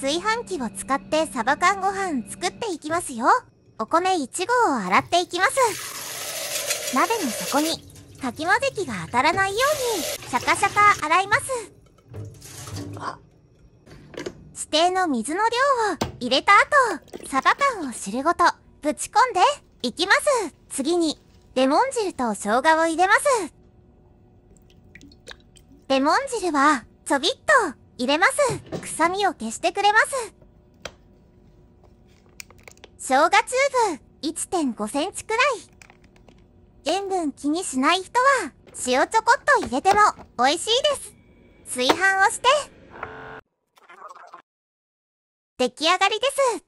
炊飯器を使ってサバ缶ご飯作っていきますよ。お米1合を洗っていきます。鍋の底にかき混ぜ器が当たらないようにシャカシャカ洗います。指定の水の量を入れた後、サバ缶を汁ごとぶち込んでいきます。次にレモン汁と生姜を入れます。レモン汁はちょびっと入れます。臭みを消してくれます。生姜チューブ1.5センチくらい。塩分気にしない人は塩ちょこっと入れても美味しいです。炊飯をして。出来上がりです。